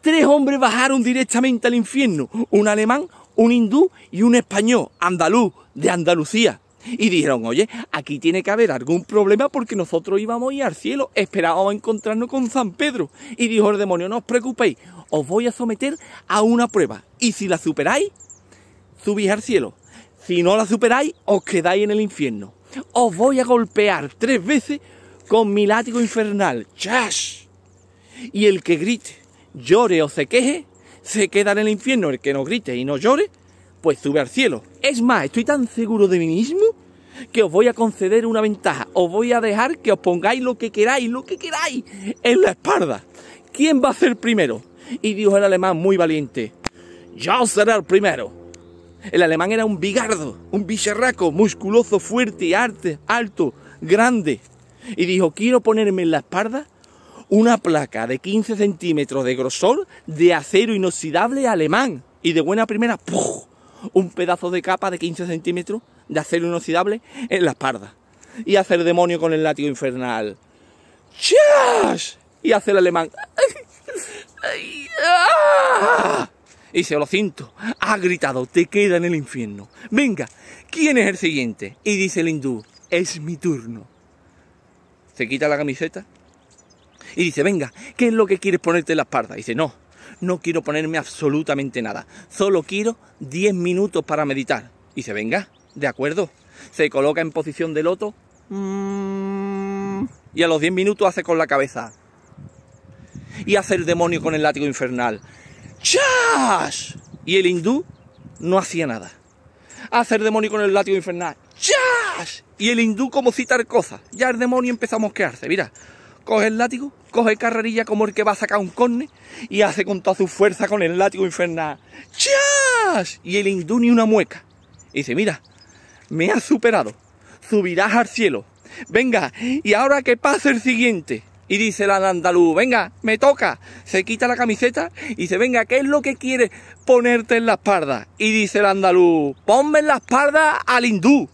Tres hombres bajaron directamente al infierno, un alemán, un hindú y un español, andaluz, de Andalucía. Y dijeron, oye, aquí tiene que haber algún problema porque nosotros íbamos a ir al cielo, esperábamos encontrarnos con San Pedro. Y dijo el demonio, no os preocupéis, os voy a someter a una prueba. Y si la superáis, subís al cielo. Si no la superáis, os quedáis en el infierno. Os voy a golpear tres veces con mi látigo infernal. ¡Chash! Y el que grite llore o se queje, se queda en el infierno el que no grite y no llore, pues sube al cielo. Es más, estoy tan seguro de mí mismo que os voy a conceder una ventaja. Os voy a dejar que os pongáis lo que queráis, lo que queráis, en la espalda. ¿Quién va a ser primero? Y dijo el alemán muy valiente, yo seré el primero. El alemán era un bigardo, un bicharraco, musculoso, fuerte, alto, grande. Y dijo, quiero ponerme en la espalda una placa de 15 centímetros de grosor de acero inoxidable alemán. Y de buena primera, un pedazo de capa de 15 centímetros de acero inoxidable en la espalda. Y hacer demonio con el látigo infernal. ¡Chas! Y hace el alemán. ¡Ah! Y se lo cinto. Ha gritado, te queda en el infierno. Venga, ¿quién es el siguiente? Y dice el hindú, es mi turno. Se quita la camiseta, y dice, venga, ¿qué es lo que quieres ponerte en la espalda? Y dice, no, no quiero ponerme absolutamente nada, solo quiero 10 minutos para meditar. Y dice, venga, de acuerdo. Se coloca en posición de loto mm. y a los 10 minutos hace con la cabeza. Y hace el demonio con el látigo infernal. ¡Chash! Y el hindú no hacía nada. Hace el demonio con el látigo infernal. ¡Chash! Y el hindú como citar cosas. Ya el demonio empezó a mosquearse, mira coge el látigo, coge carrerilla como el que va a sacar un corne y hace con toda su fuerza con el látigo infernal. ¡Chas! Y el hindú ni una mueca. Y dice, mira, me has superado, subirás al cielo. Venga, y ahora que pasa el siguiente. Y dice el andaluz, venga, me toca. Se quita la camiseta y dice, venga, ¿qué es lo que quieres ponerte en la espalda? Y dice el andaluz, ponme en la espalda al hindú.